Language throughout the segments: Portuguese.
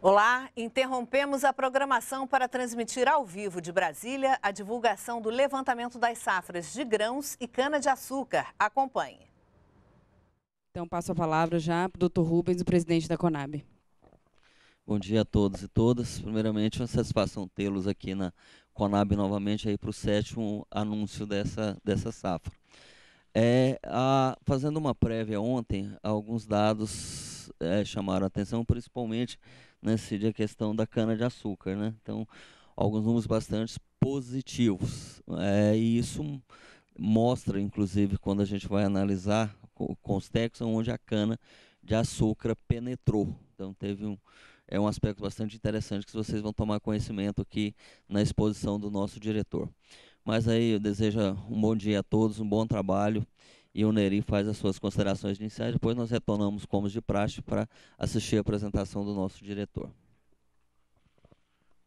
Olá, interrompemos a programação para transmitir ao vivo de Brasília a divulgação do levantamento das safras de grãos e cana-de-açúcar. Acompanhe. Então, passo a palavra já para o Dr. Rubens, o presidente da Conab. Bom dia a todos e todas. Primeiramente, uma satisfação tê-los aqui na Conab novamente aí para o sétimo anúncio dessa, dessa safra. É, a, fazendo uma prévia ontem, alguns dados é, chamaram a atenção, principalmente nesse dia questão da cana-de-açúcar. Né? Então, alguns números bastante positivos. É, e isso mostra, inclusive, quando a gente vai analisar com os textos, onde a cana de açúcar penetrou. Então, teve um, é um aspecto bastante interessante que vocês vão tomar conhecimento aqui na exposição do nosso diretor. Mas aí eu desejo um bom dia a todos, um bom trabalho e o Neri faz as suas considerações iniciais. Depois nós retornamos, como de praxe, para assistir a apresentação do nosso diretor.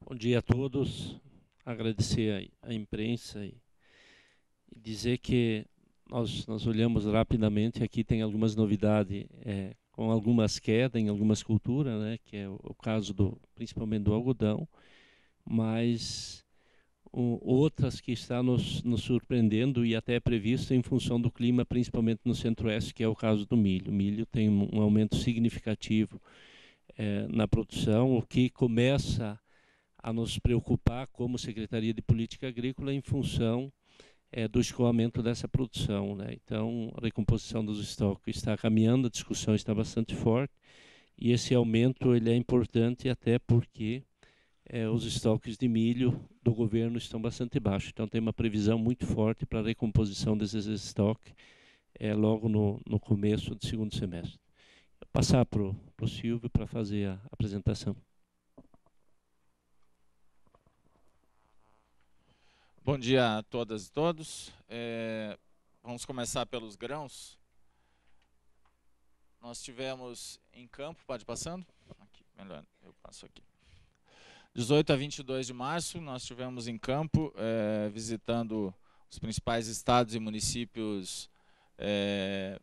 Bom dia a todos. Agradecer a imprensa e, dizer que nós, nós olhamos rapidamente. Aqui tem algumas novidades é, com algumas quedas em algumas culturas, né, que é o caso do, principalmente do algodão, mas outras que está nos, nos, surpreendendo e até previsto em função do clima, principalmente no centro-oeste, que é o caso do milho. O milho tem um, um aumento significativo é, na produção, o que começa a nos preocupar como Secretaria de Política Agrícola em função é, do escoamento dessa produção. Né? Então, a recomposição dos estoques está caminhando, a discussão está bastante forte, e esse aumento ele é importante até porque é, os estoques de milho do governo estão bastante baixos. Então, tem uma previsão muito forte para a recomposição desses estoques é, logo no, no começo do segundo semestre. Vou passar para o Silvio para fazer a apresentação. Bom dia a todas e todos. É, vamos começar pelos grãos. Nós tivemos em campo, pode passando? Aqui, melhor, eu passo aqui. 18 a 22 de março, nós tivemos em campo, é, visitando os principais estados e municípios é,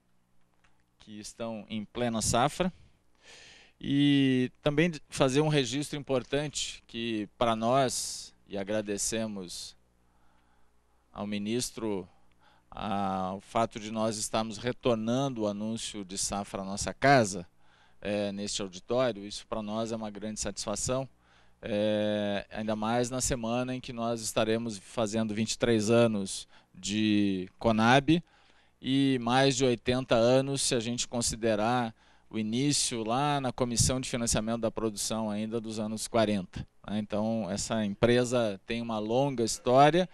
que estão em plena safra. E também fazer um registro importante que, para nós, e agradecemos ao ministro a, o fato de nós estarmos retornando o anúncio de safra à nossa casa, é, neste auditório, isso para nós é uma grande satisfação, é, ainda mais na semana em que nós estaremos fazendo 23 anos de Conab e mais de 80 anos, se a gente considerar o início lá na Comissão de Financiamento da Produção ainda dos anos 40. Né? Então, essa empresa tem uma longa história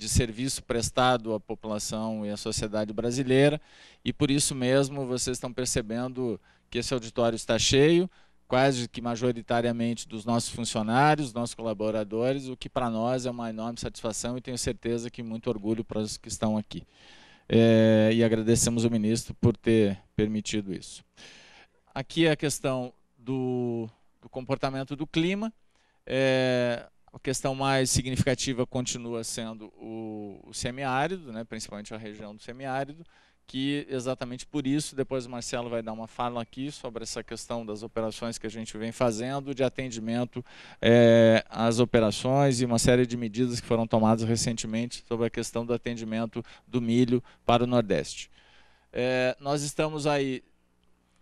de serviço prestado à população e à sociedade brasileira, e por isso mesmo vocês estão percebendo que esse auditório está cheio, quase que majoritariamente dos nossos funcionários, dos nossos colaboradores, o que para nós é uma enorme satisfação e tenho certeza que muito orgulho para os que estão aqui. É, e agradecemos o ministro por ter permitido isso. Aqui é a questão do, do comportamento do clima. É, a questão mais significativa continua sendo o, o semiárido, né, principalmente a região do semiárido, que exatamente por isso, depois o Marcelo vai dar uma fala aqui sobre essa questão das operações que a gente vem fazendo, de atendimento é, às operações e uma série de medidas que foram tomadas recentemente sobre a questão do atendimento do milho para o Nordeste. É, nós estamos aí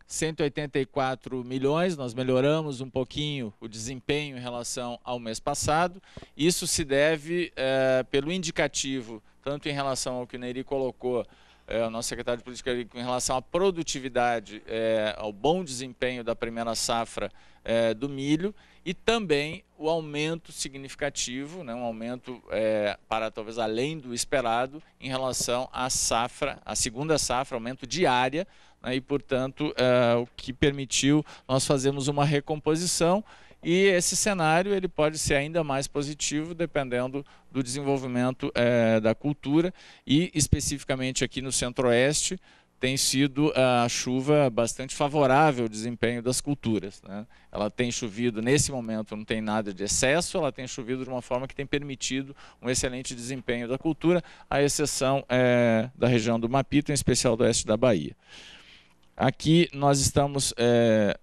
184 milhões, nós melhoramos um pouquinho o desempenho em relação ao mês passado. Isso se deve é, pelo indicativo, tanto em relação ao que o Neri colocou, é, o nosso secretário de Política Agrícola, em relação à produtividade, é, ao bom desempenho da primeira safra é, do milho e também o aumento significativo, né, um aumento é, para talvez além do esperado em relação à safra, à segunda safra, aumento diária. Né? e, portanto, eh, o que permitiu nós fazermos uma recomposição e esse cenário ele pode ser ainda mais positivo dependendo do desenvolvimento é, da cultura e especificamente aqui no Centro-Oeste tem sido eh, a chuva bastante favorável ao desempenho das culturas. Né? Ela tem chovido, nesse momento não tem nada de excesso, ela tem chovido de uma forma que tem permitido um excelente desempenho da cultura, à exceção é, da região do Mapito, em especial do oeste da Bahia. Aqui nós estamos é,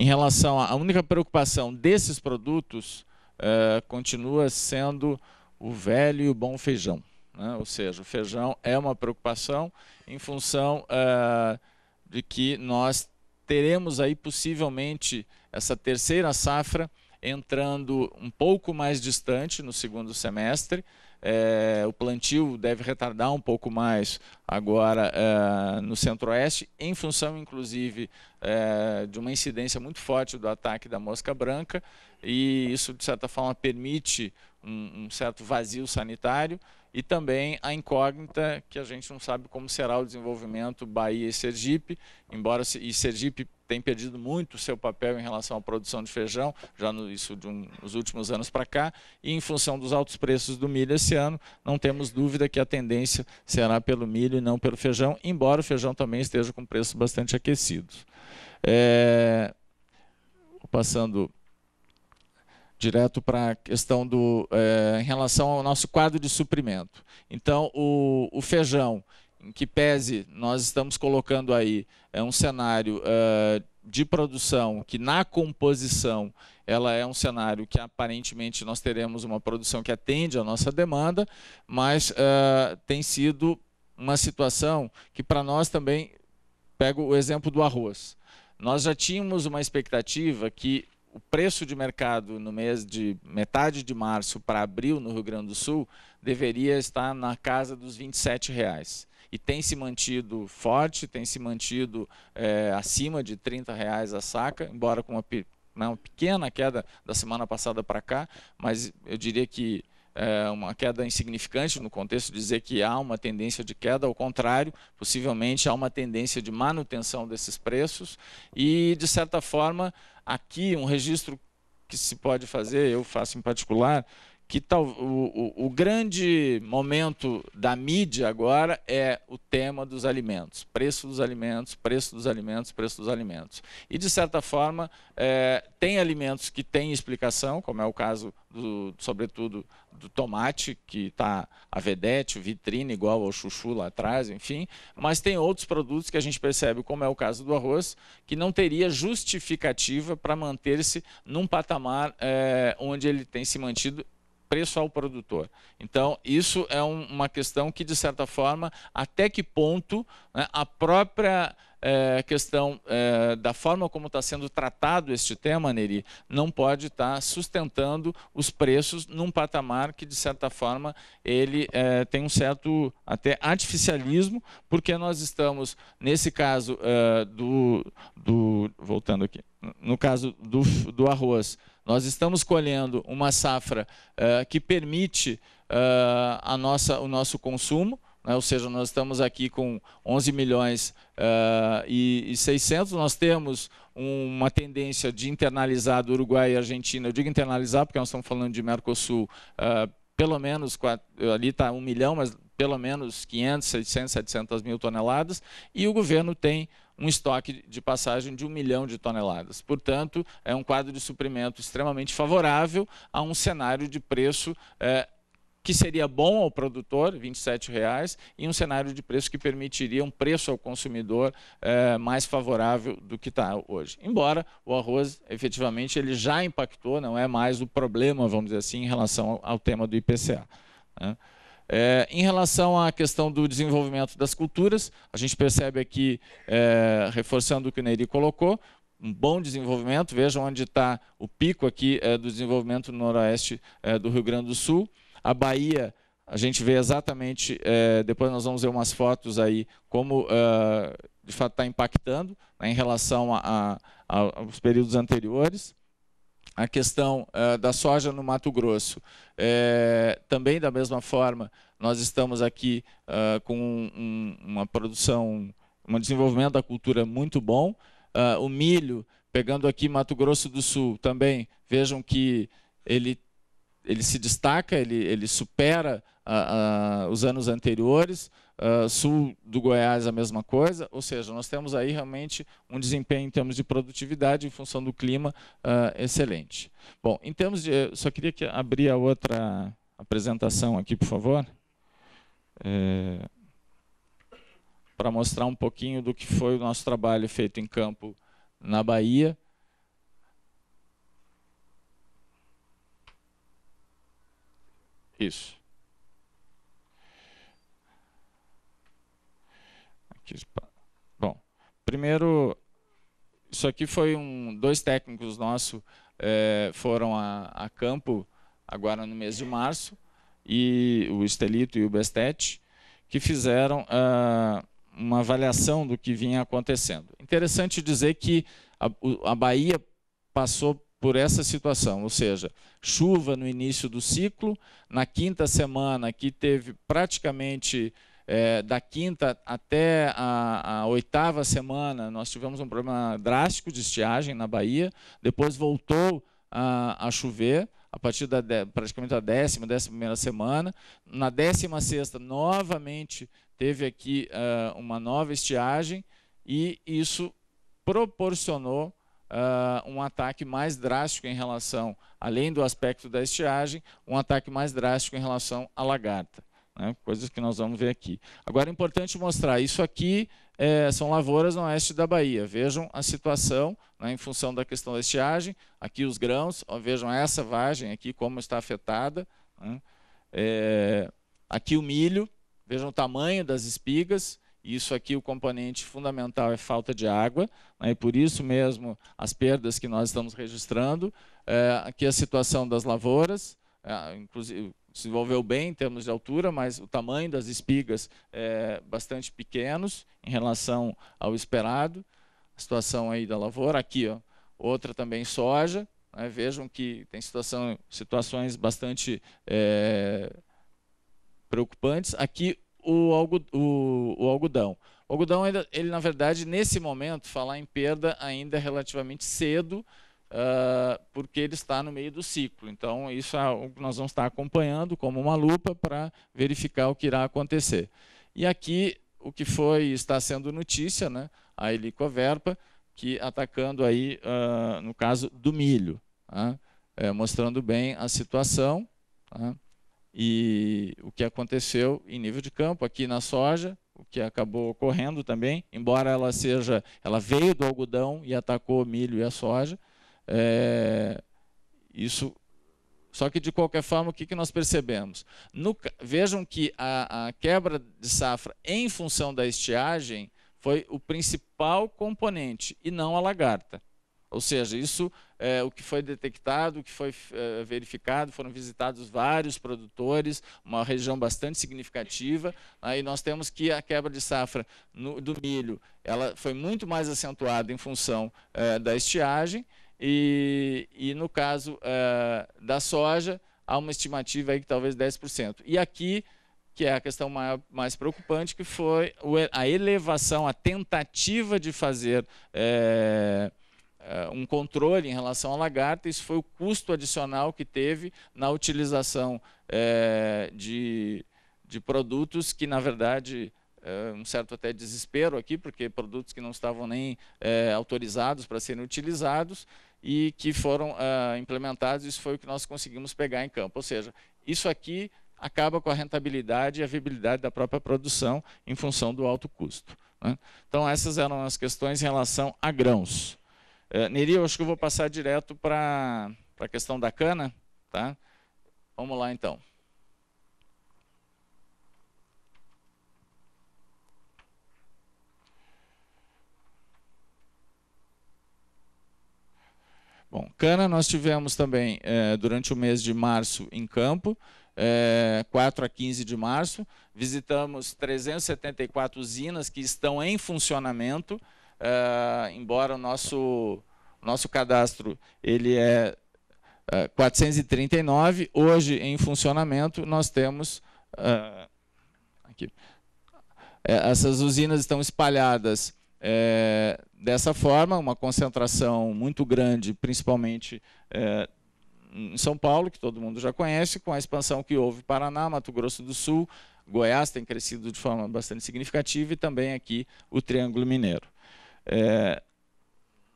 em relação à única preocupação desses produtos é, continua sendo o velho e o bom feijão. Né? Ou seja, o feijão é uma preocupação em função é, de que nós teremos aí possivelmente essa terceira safra entrando um pouco mais distante no segundo semestre. É, o plantio deve retardar um pouco mais agora é, no centro-oeste, em função, inclusive, é, de uma incidência muito forte do ataque da mosca branca, e isso, de certa forma, permite um, um certo vazio sanitário e também a incógnita que a gente não sabe como será o desenvolvimento Bahia e Sergipe, embora e Sergipe tem perdido muito o seu papel em relação à produção de feijão, já no, isso de um, nos últimos anos para cá, e em função dos altos preços do milho esse ano, não temos dúvida que a tendência será pelo milho e não pelo feijão, embora o feijão também esteja com preços bastante aquecidos. É, passando direto para a questão do é, em relação ao nosso quadro de suprimento. Então, o, o feijão que pese nós estamos colocando aí é um cenário uh, de produção que na composição ela é um cenário que aparentemente nós teremos uma produção que atende à nossa demanda, mas uh, tem sido uma situação que para nós também pego o exemplo do arroz. Nós já tínhamos uma expectativa que o preço de mercado no mês de metade de março para abril no Rio Grande do Sul deveria estar na casa dos 27 reais e tem se mantido forte, tem se mantido é, acima de 30 reais a saca, embora com uma, né, uma pequena queda da semana passada para cá, mas eu diria que é uma queda insignificante no contexto de dizer que há uma tendência de queda, ao contrário, possivelmente há uma tendência de manutenção desses preços e, de certa forma, aqui um registro que se pode fazer, eu faço em particular, que tal, o, o, o, grande momento da mídia agora é o tema dos alimentos, preço dos alimentos, preço dos alimentos, preço dos alimentos. E, de certa forma, é, tem alimentos que têm explicação, como é o caso, do, sobretudo, do tomate, que está a vedete, vitrine, igual ao chuchu lá atrás, enfim. Mas tem outros produtos que a gente percebe, como é o caso do arroz, que não teria justificativa para manter-se num patamar é, onde ele tem se mantido preço ao produtor. Então, isso é um, uma questão que, de certa forma, até que ponto né, a própria é, questão é, da forma como está sendo tratado este tema, Neri, não pode estar tá sustentando os preços num patamar que, de certa forma, ele é, tem um certo até artificialismo, porque nós estamos, nesse caso do, do. Voltando aqui, no caso do, do arroz nós estamos colhendo uma safra uh, que permite uh, a nossa, o nosso consumo, né? ou seja, nós estamos aqui com 11 milhões uh, e, e 600, nós temos uma tendência de internalizar do Uruguai e Argentina, eu digo internalizar porque nós estamos falando de Mercosul, pelo menos, ali está um milhão, mas pelo menos 500, 600, 700 mil toneladas, e o governo tem um estoque de passagem de um milhão de toneladas. Portanto, é um quadro de suprimento extremamente favorável a um cenário de preço é, que seria bom ao produtor, R$ 27,00, e um cenário de preço que permitiria um preço ao consumidor é, mais favorável do que está hoje. Embora o arroz, efetivamente, ele já impactou, não é mais o problema, vamos dizer assim, em relação ao, ao tema do IPCA. Né? É, em relação à questão do desenvolvimento das culturas, a gente percebe aqui, é, reforçando o que o Neiri colocou, um bom desenvolvimento. Veja onde está o pico aqui é, do desenvolvimento no noroeste é, do Rio Grande do Sul. A Bahia, a gente vê exatamente, é, depois nós vamos ver umas fotos aí, como é, de fato está impactando né, em relação a, a, aos períodos anteriores a questão uh, da soja no Mato Grosso. É, também da mesma forma, nós estamos aqui uh, com um, uma produção, um desenvolvimento da cultura muito bom. Uh, o milho, pegando aqui Mato Grosso do Sul, também vejam que ele, ele se destaca, ele, ele supera os anos anteriores. Uh, sul do Goiás a mesma coisa, ou seja, nós temos aí realmente um desempenho em termos de produtividade em função do clima uh, excelente. Bom, em termos de, só queria que abrir a outra apresentação aqui, por favor, é, para mostrar um pouquinho do que foi o nosso trabalho feito em campo na Bahia. Isso. Bom, primeiro, isso aqui foi um, dois técnicos nossos é, foram a, a, campo agora no mês de março e o Estelito e o Bestete que fizeram uh, uma avaliação do que vinha acontecendo. Interessante dizer que a, a Bahia passou por essa situação, ou seja, chuva no início do ciclo, na quinta semana que teve praticamente é, da quinta até a, a, oitava semana, nós tivemos um problema drástico de estiagem na Bahia. Depois voltou a, a chover, a partir da praticamente da décima, décima primeira semana. Na décima sexta, novamente, teve aqui uh, uma nova estiagem e isso proporcionou uh, um ataque mais drástico em relação, além do aspecto da estiagem, um ataque mais drástico em relação à lagarta. Né? Coisas que nós vamos ver aqui. Agora é importante mostrar, isso aqui é, são lavouras no oeste da Bahia. Vejam a situação né, em função da questão da estiagem. Aqui os grãos, ó, vejam essa vagem aqui, como está afetada. Né? É, aqui o milho, vejam o tamanho das espigas. Isso aqui, o componente fundamental é falta de água, né? e por isso mesmo as perdas que nós estamos registrando. É, aqui a situação das lavouras, é, inclusive se desenvolveu bem em termos de altura, mas o tamanho das espigas é bastante pequenos em relação ao esperado. A situação aí da lavoura, aqui, ó, outra também soja. Né? Vejam que tem situação, situações bastante é, preocupantes. Aqui o, o, o algodão. O algodão, ele na verdade, nesse momento, falar em perda ainda é relativamente cedo, uh, porque ele está no meio do ciclo. Então, isso é algo que nós vamos estar acompanhando como uma lupa para verificar o que irá acontecer. E aqui, o que foi está sendo notícia, né, a helicoverpa, que atacando aí, uh, no caso, do milho, tá? é, mostrando bem a situação. Tá? e o que aconteceu em nível de campo aqui na soja, o que acabou ocorrendo também, embora ela seja, ela veio do algodão e atacou o milho e a soja, é, isso. Só que de qualquer forma, o que, que nós percebemos? No, vejam que a, a quebra de safra em função da estiagem foi o principal componente e não a lagarta. Ou seja, isso é o que foi detectado, o que foi é, verificado, foram visitados vários produtores, uma região bastante significativa. Aí né? nós temos que a quebra de safra no, do milho, ela foi muito mais acentuada em função é, da estiagem e, e no caso uh, da soja, há uma estimativa aí que talvez 10%. E aqui, que é a questão maior, mais preocupante, que foi a elevação, a tentativa de fazer eh, eh, um controle em relação à lagarta, isso foi o custo adicional que teve na utilização de, de produtos que, na verdade, um certo até desespero aqui, porque produtos que não estavam nem é, autorizados para serem utilizados e que foram é, implementados, isso foi o que nós conseguimos pegar em campo. Ou seja, isso aqui acaba com a rentabilidade e a viabilidade da própria produção em função do alto custo. Né? Então, essas eram as questões em relação a grãos. É, Neri, eu acho que eu vou passar direto para a questão da cana. Tá? Vamos lá, então. Bom, cana nós tivemos também eh, durante o mês de março em campo, eh, 4 a 15 de março. Visitamos 374 usinas que estão em funcionamento, eh, embora o nosso, nosso cadastro ele é 439. Eh, hoje, em funcionamento, nós temos... aqui, essas usinas estão espalhadas é, dessa forma, uma concentração muito grande, principalmente é, em São Paulo, que todo mundo já conhece, com a expansão que houve Paraná, Mato Grosso do Sul, Goiás tem crescido de forma bastante significativa e também aqui o Triângulo Mineiro. É,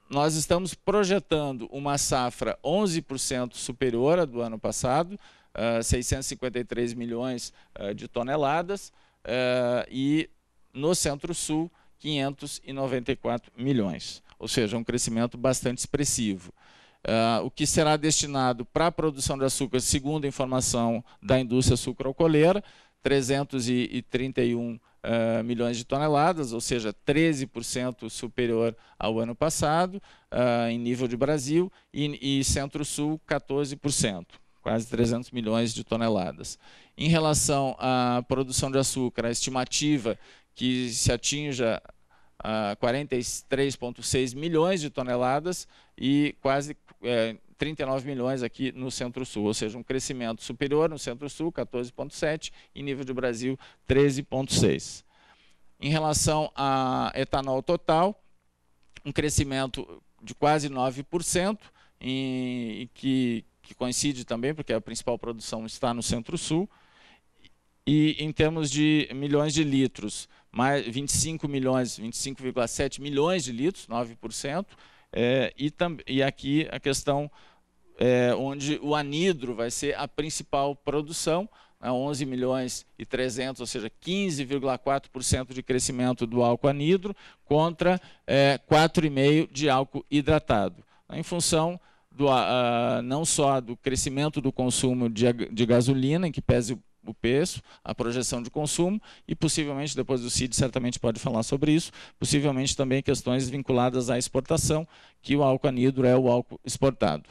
nós estamos projetando uma safra 11% superior à do ano passado, é, uh, 653 milhões uh, de toneladas, uh, e no Centro-Sul 594 milhões, ou seja, um crescimento bastante expressivo. Uh, o que será destinado para a produção de açúcar, segundo a informação da indústria sucroalcooleira, 331 uh, ah, milhões de toneladas, ou seja, 13% superior ao ano passado, uh, em nível de Brasil, e, e Centro-Sul, 14%, quase 300 milhões de toneladas. Em relação à produção de açúcar, a estimativa que se atinja a 43,6 milhões de toneladas e quase é, 39 milhões aqui no Centro-Sul, ou seja, um crescimento superior no Centro-Sul, 14,7, e nível de Brasil, 13,6. Em relação a etanol total, um crescimento de quase 9%, e, e que, que coincide também, porque a principal produção está no Centro-Sul, e em termos de milhões de litros, mais 25 milhões, 25,7 milhões de litros, 9%, é, e, e aqui a questão é, onde o anidro vai ser a principal produção, né, 11 milhões e 300, ou seja, 15,4% de crescimento do álcool anidro contra é, 4,5% de álcool hidratado. Em função do, uh, não só do crescimento do consumo de, de gasolina, em que pese o preço, a projeção de consumo e possivelmente, depois do CID certamente pode falar sobre isso, possivelmente também questões vinculadas à exportação, que o álcool anidro é o álcool exportado.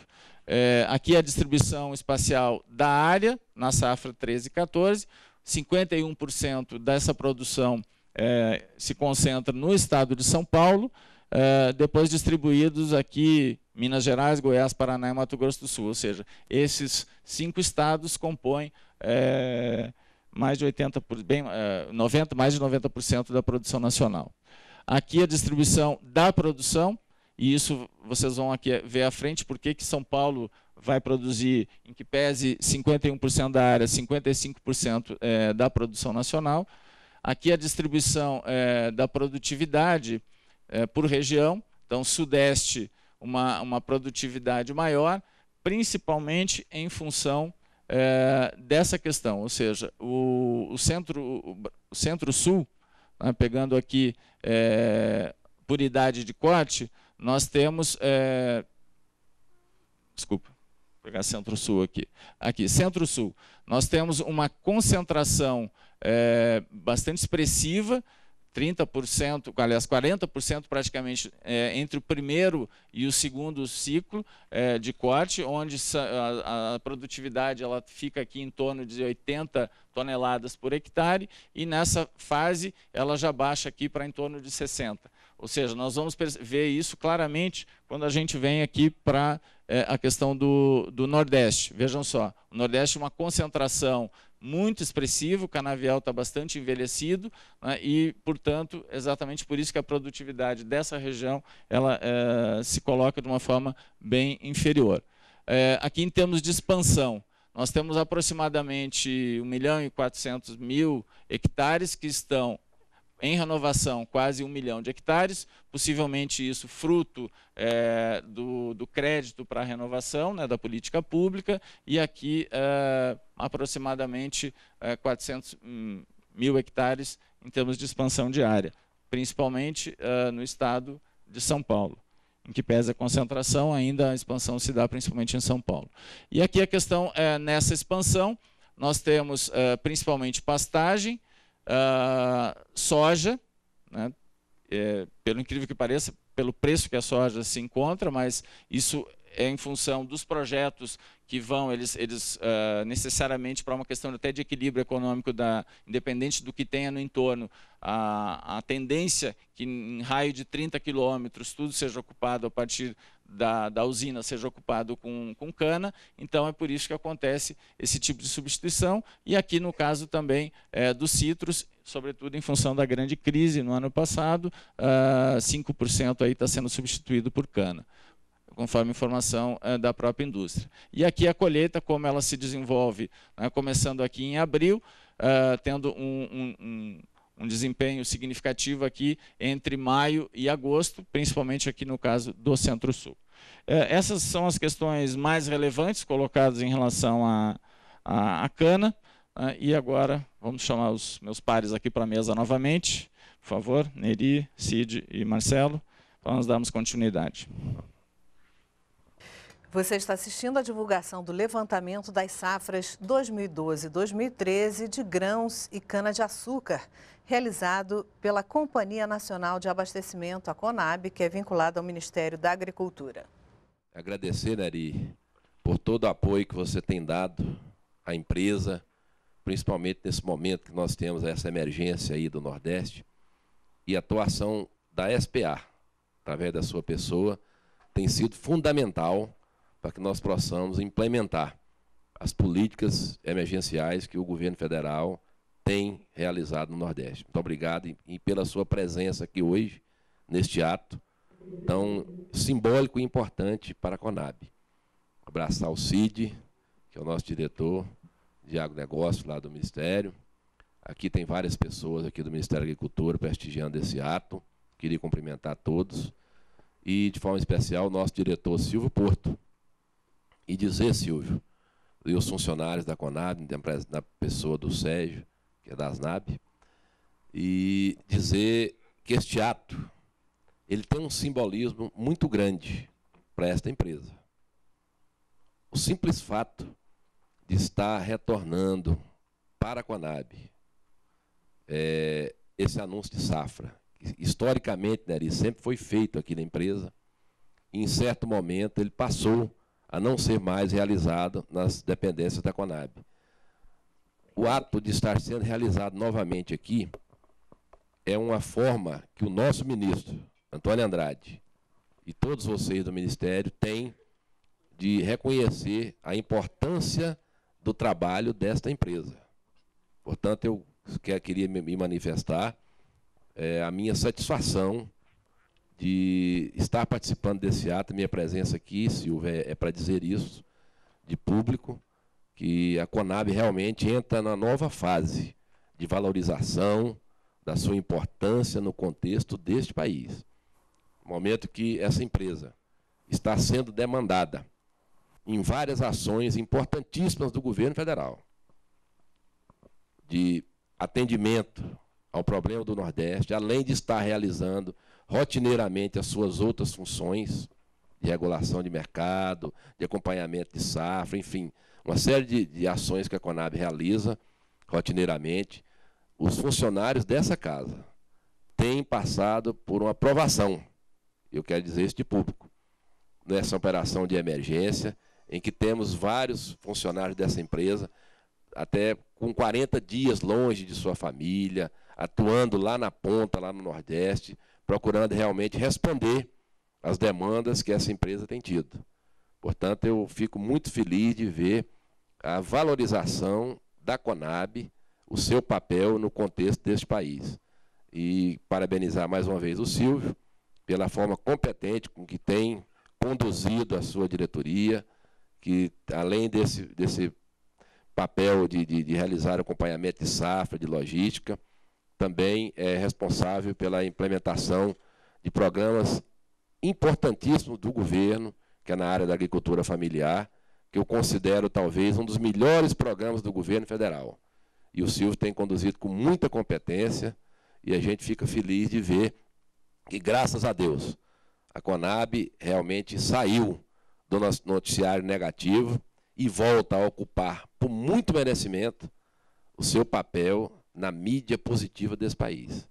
É, aqui a distribuição espacial da área, na safra 13 e 14, 51% dessa produção é, se concentra no estado de São Paulo, é, depois distribuídos aqui Minas Gerais, Goiás, Paraná e Mato Grosso do Sul, ou seja, esses cinco estados compõem é, mais de 80 por, bem, é, 90, mais de 90% da produção nacional. Aqui a distribuição da produção, e isso vocês vão aqui ver à frente, por que São Paulo vai produzir, em que pese 51% da área, 55% é, da produção nacional. Aqui a distribuição é, da produtividade é, por região, então Sudeste uma, uma produtividade maior, principalmente em função é, dessa questão, ou seja, o, o centro-sul, centro né, pegando aqui é, por idade de corte, nós temos, é, desculpa, vou pegar centro-sul aqui, aqui centro-sul, nós temos uma concentração é, bastante expressiva 30%, aliás, 40% praticamente é, entre o primeiro e o segundo ciclo é, de corte, onde a, a, produtividade ela fica aqui em torno de 80 toneladas por hectare, e nessa fase ela já baixa aqui para em torno de 60. Ou seja, nós vamos ver isso claramente quando a gente vem aqui para é, a questão do, do Nordeste. Vejam só, o Nordeste é uma concentração muito expressivo, o canavial está bastante envelhecido né, e, portanto, exatamente por isso que a produtividade dessa região ela é, se coloca de uma forma bem inferior. É, aqui em termos de expansão, nós temos aproximadamente 1 milhão e 400 mil hectares que estão em renovação quase um milhão de hectares, possivelmente isso fruto é, do, do, crédito para a renovação né, da política pública, e aqui é, aproximadamente é, eh, 400 hum, mil hectares em termos de expansão de área, principalmente no estado de São Paulo em que pese a concentração, ainda a expansão se dá principalmente em São Paulo. E aqui a questão é nessa expansão, nós temos principalmente pastagem, ah, soja, né? é, pelo incrível que pareça, pelo preço que a soja se encontra, mas isso é em função dos projetos que vão, eles, eles uh, necessariamente para uma questão até de equilíbrio econômico, da, independente do que tenha no entorno, a, a tendência que em raio de 30 quilômetros tudo seja ocupado a partir da, da, usina seja ocupado com, com cana, então é por isso que acontece esse tipo de substituição, e aqui no caso também é, dos citros, sobretudo em função da grande crise no ano passado, uh, ah, 5% aí está sendo substituído por cana conforme informação ah, da própria indústria. E aqui a colheita, como ela se desenvolve, né, começando aqui em abril, uh, tendo um, um, um desempenho significativo aqui entre maio e agosto, principalmente aqui no caso do Centro-Sul. É, essas são as questões mais relevantes colocadas em relação à, à, cana. Né? E agora vamos chamar os meus pares aqui para a mesa novamente. Por favor, Neri, Cid e Marcelo, para nós darmos continuidade. Você está assistindo à divulgação do levantamento das safras 2012-2013 de grãos e cana-de-açúcar, realizado pela Companhia Nacional de Abastecimento, a CONAB, que é vinculada ao Ministério da Agricultura. Agradecer, Nari, por todo o apoio que você tem dado à empresa, principalmente nesse momento que nós temos essa emergência aí do Nordeste, e a atuação da SPA, através da sua pessoa, tem sido fundamental para que nós possamos implementar as políticas emergenciais que o governo federal tem realizado no Nordeste. Muito obrigado e pela sua presença aqui hoje, neste ato tão simbólico e importante para a Conab. Abraçar o CID, que é o nosso diretor de agronegócio lá do Ministério. Aqui tem várias pessoas aqui do Ministério da Agricultura prestigiando esse ato. Queria cumprimentar todos. E, de forma especial, o nosso diretor Silvio Porto, e dizer, Silvio, e os funcionários da Conab, na pessoa do Sérgio, que é da Asnab, e dizer que este ato ele tem um simbolismo muito grande para esta empresa. O simples fato de estar retornando para a Conab é, esse anúncio de safra, que historicamente, né, ele sempre foi feito aqui na empresa, e em certo momento ele passou a não ser mais realizado nas dependências da Conab. O ato de estar sendo realizado novamente aqui é uma forma que o nosso ministro, Antônio Andrade, e todos vocês do Ministério têm de reconhecer a importância do trabalho desta empresa. Portanto, eu queria me manifestar é, a minha satisfação de estar participando desse ato. Minha presença aqui, Silvia, é, é para dizer isso, de público, que a Conab realmente entra na nova fase de valorização da sua importância no contexto deste país. Momento que essa empresa está sendo demandada em várias ações importantíssimas do governo federal de atendimento ao problema do Nordeste, além de estar realizando rotineiramente as suas outras funções de regulação de mercado, de acompanhamento de safra, enfim, uma série de, de ações que a Conab realiza rotineiramente. Os funcionários dessa casa têm passado por uma aprovação, eu quero dizer isso de público, nessa operação de emergência, em que temos vários funcionários dessa empresa, até com 40 dias longe de sua família, atuando lá na ponta, lá no Nordeste, procurando realmente responder às demandas que essa empresa tem tido. Portanto, eu fico muito feliz de ver a valorização da Conab, o seu papel no contexto deste país. E parabenizar mais uma vez o Silvio pela forma competente com que tem conduzido a sua diretoria, que além desse, desse papel de, de, de realizar acompanhamento de safra, de logística, também é responsável pela implementação de programas importantíssimos do governo, que é na área da agricultura familiar, que eu considero talvez um dos melhores programas do governo federal. E o Silvio tem conduzido com muita competência e a gente fica feliz de ver que, graças a Deus, a Conab realmente saiu do nosso noticiário negativo e volta a ocupar, por muito merecimento, o seu papel na mídia positiva desse país.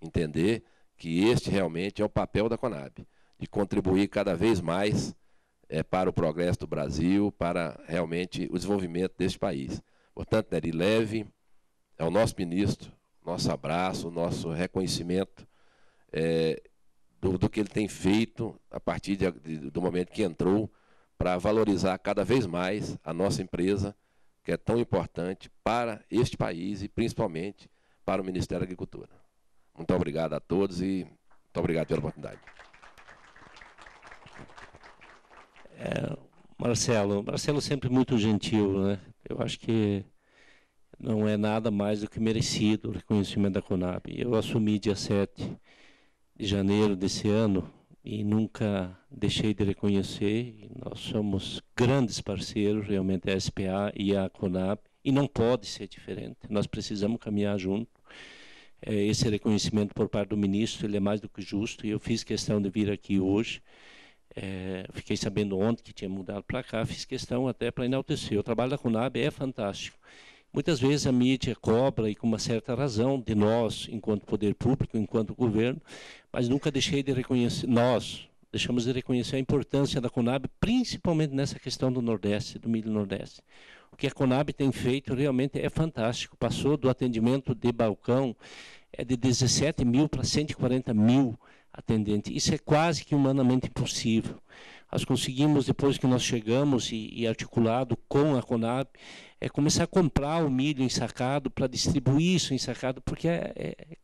Entender que este realmente é o papel da Conab, de contribuir cada vez mais é, para o progresso do Brasil, para realmente o desenvolvimento deste país. Portanto, Neri Leve é o nosso ministro, nosso abraço, nosso reconhecimento é, do, do, que ele tem feito a partir de, de, do momento que entrou para valorizar cada vez mais a nossa empresa que é tão importante para este país e principalmente para o Ministério da Agricultura. Muito obrigado a todos e muito obrigado pela oportunidade. É, Marcelo, Marcelo é sempre muito gentil, né? Eu acho que não é nada mais do que merecido o reconhecimento da Conab. Eu assumi dia 7 de janeiro desse ano e nunca deixei de reconhecer. Nós somos grandes parceiros, realmente, a SPA e a CONAP, e não pode ser diferente. Nós precisamos caminhar junto. É, esse reconhecimento por parte do ministro ele é mais do que justo, e eu fiz questão de vir aqui hoje. É, fiquei sabendo ontem que tinha mudado para cá, fiz questão até para enaltecer. O trabalho da CUNAB é fantástico. Muitas vezes a mídia cobra, e com uma certa razão, de nós, enquanto poder público, enquanto governo, mas nunca deixei de reconhecer, nós deixamos de reconhecer a importância da Conab, principalmente nessa questão do Nordeste, do milho Nordeste. O que a Conab tem feito realmente é fantástico. Passou do atendimento de balcão é de 17 mil para 140 mil atendentes. Isso é quase que humanamente impossível. Nós conseguimos, depois que nós chegamos e, e articulado com a Conab, é começar a comprar o milho ensacado para distribuir isso ensacado, porque é, é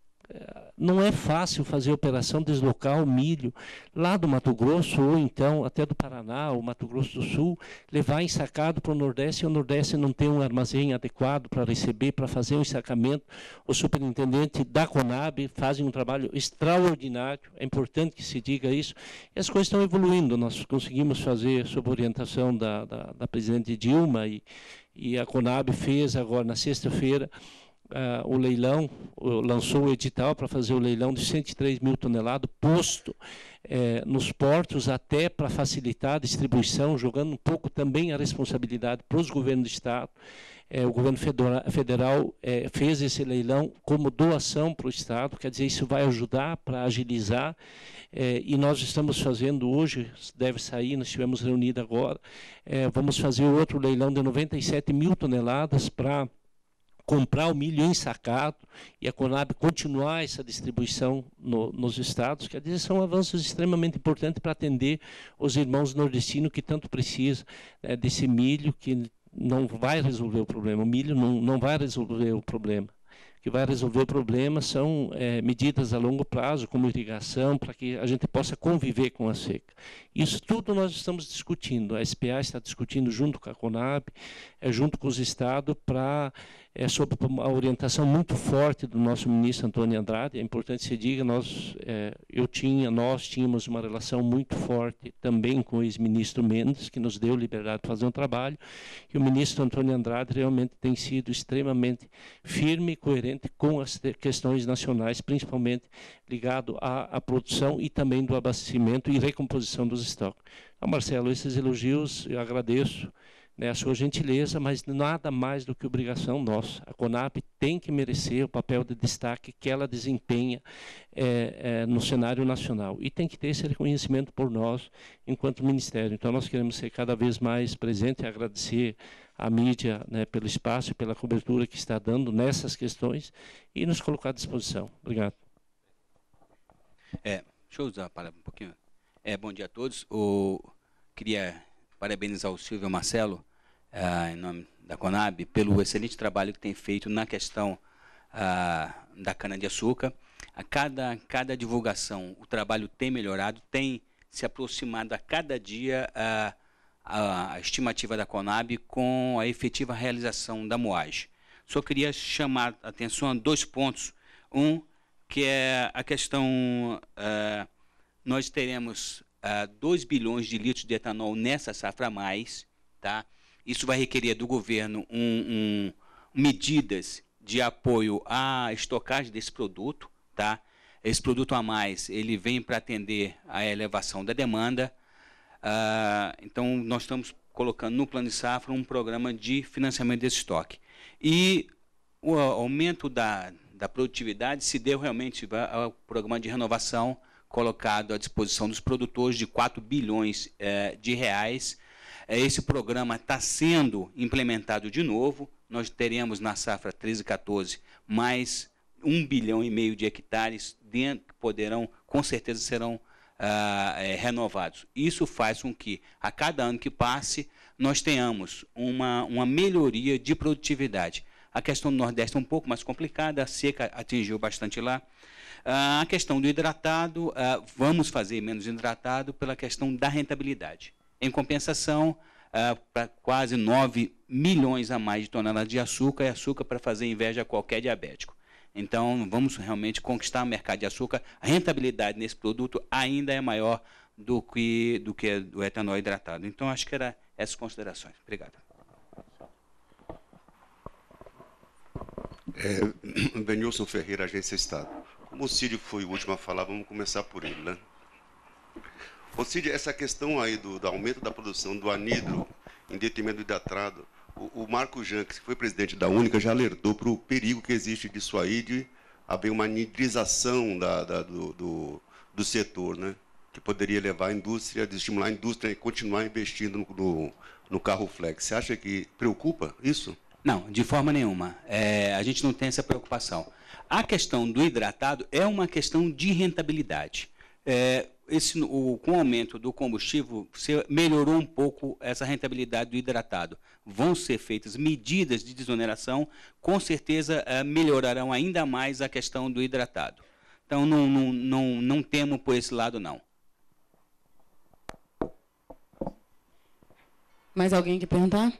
não é fácil fazer operação, deslocar o milho lá do Mato Grosso, ou então até do Paraná, ou Mato Grosso do Sul, levar ensacado para o Nordeste, e o Nordeste não tem um armazém adequado para receber, para fazer o ensacamento. O superintendente da Conab fazem um trabalho extraordinário, é importante que se diga isso, e as coisas estão evoluindo, nós conseguimos fazer, sob orientação da, da, da presidente Dilma, e, e a Conab fez agora na sexta-feira, uh, o leilão, lançou o edital para fazer o leilão de 103 mil toneladas posto eh, nos portos, até para facilitar a distribuição, jogando um pouco também a responsabilidade para os governos do Estado. Eh, o governo federal fez esse leilão como doação para o Estado, quer dizer, isso vai ajudar para agilizar. e nós estamos fazendo hoje, deve sair, nós estivemos reunidos agora, vamos fazer outro leilão de 97 mil toneladas para comprar o milho ensacado e a Conab continuar essa distribuição no, nos estados, que são avanços extremamente importantes para atender os irmãos nordestinos que tanto precisam né, desse milho que não vai resolver o problema. O milho não, não vai resolver o problema. O que vai resolver o problema são é, medidas a longo prazo, como irrigação, para que a gente possa conviver com a seca. Isso tudo nós estamos discutindo. A SPA está discutindo junto com a Conab, é, junto com os estados, para é sob a orientação muito forte do nosso ministro Antônio Andrade. É importante se diga, nós, é, eu tinha, nós tínhamos uma relação muito forte também com o ex-ministro Mendes, que nos deu liberdade de fazer um trabalho. E o ministro Antônio Andrade realmente tem sido extremamente firme e coerente com as questões nacionais, principalmente ligado à, à produção e também do abastecimento e recomposição dos estoques. Marcelo, esses elogios eu agradeço, né, a sua gentileza, mas nada mais do que obrigação nossa. A CONAP tem que merecer o papel de destaque que ela desempenha é, é, no cenário nacional e tem que ter esse reconhecimento por nós enquanto Ministério. Então, nós queremos ser cada vez mais presentes e agradecer à mídia né, pelo espaço e pela cobertura que está dando nessas questões e nos colocar à disposição. Obrigado. É, deixa eu usar a palavra um pouquinho. É, bom dia a todos. Eu queria parabenizar o Silvio Marcelo, ah, em nome da Conab, pelo excelente trabalho que tem feito na questão ah, da cana-de-açúcar. A cada, cada divulgação, o trabalho tem melhorado, tem se aproximado a cada dia ah, a, a, estimativa da Conab com a efetiva realização da moagem. Só queria chamar a atenção a dois pontos. Um, que é a questão uh, nós teremos ah, 2 bilhões de litros de etanol nessa safra a mais. Tá? Isso vai requerer do governo um, um, medidas de apoio à estocagem desse produto. Tá? Esse produto a mais ele vem para atender a elevação da demanda. Ah, então, nós estamos colocando no plano de safra um programa de financiamento desse estoque. E o aumento da, da produtividade se deu realmente ao programa de renovação colocado à disposição dos produtores de 4 bilhões eh, de reais. Eh, esse programa está sendo implementado de novo. Nós teremos na safra 13 e 14 mais 1 bilhão e meio de hectares dentro, que poderão, com certeza, serão ah, é, renovados. Isso faz com que, a cada ano que passe, nós tenhamos uma, uma melhoria de produtividade. A questão do Nordeste é um pouco mais complicada, a seca atingiu bastante lá. Ah, a questão do hidratado, ah, vamos fazer menos hidratado pela questão da rentabilidade. Em compensação, ah, para quase 9 milhões a mais de toneladas de açúcar, e açúcar para fazer inveja a qualquer diabético. Então, vamos realmente conquistar o mercado de açúcar. A rentabilidade nesse produto ainda é maior do que do que etanol hidratado. Então, acho que era essas considerações. Obrigado. É, Denilson Ferreira, Agência Estado. Como o Cid foi o último a falar, vamos começar por ele, né? Ô Cid, essa questão aí do, do aumento da produção do anidro em detrimento do hidratado, o, o Marco Janques, que foi presidente da Única, já alertou para o perigo que existe disso aí de haver uma anidrização da, da, do, do, do, setor, né? que poderia levar a indústria, estimular a indústria e continuar investindo no, no, no carro flex. Você acha que preocupa isso? Não, de forma nenhuma. É, a gente não tem essa preocupação. A questão do hidratado é uma questão de rentabilidade. É, esse, o, com o aumento do combustível, você melhorou um pouco essa rentabilidade do hidratado. Vão ser feitas medidas de desoneração, com certeza é, melhorarão ainda mais a questão do hidratado. Então, não, não, não, não temo por esse lado, não. Mais alguém que perguntar?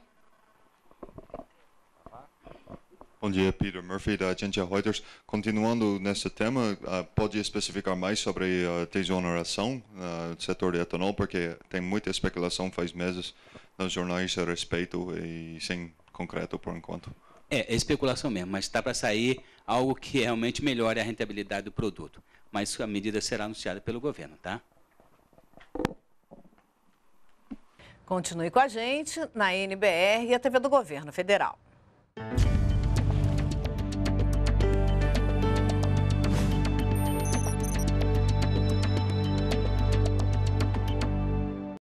Bom dia, Peter Murphy, da agência Reuters. Continuando nesse tema, ah, pode especificar mais sobre ah, a desoneração no ah, setor de etanol, porque tem muita especulação faz meses nos jornais a respeito e sem concreto por enquanto. É, é especulação mesmo, mas está para sair algo que realmente melhore a rentabilidade do produto. Mas a medida será anunciada pelo governo, tá? Continue com a gente na NBR e a TV do Governo Federal.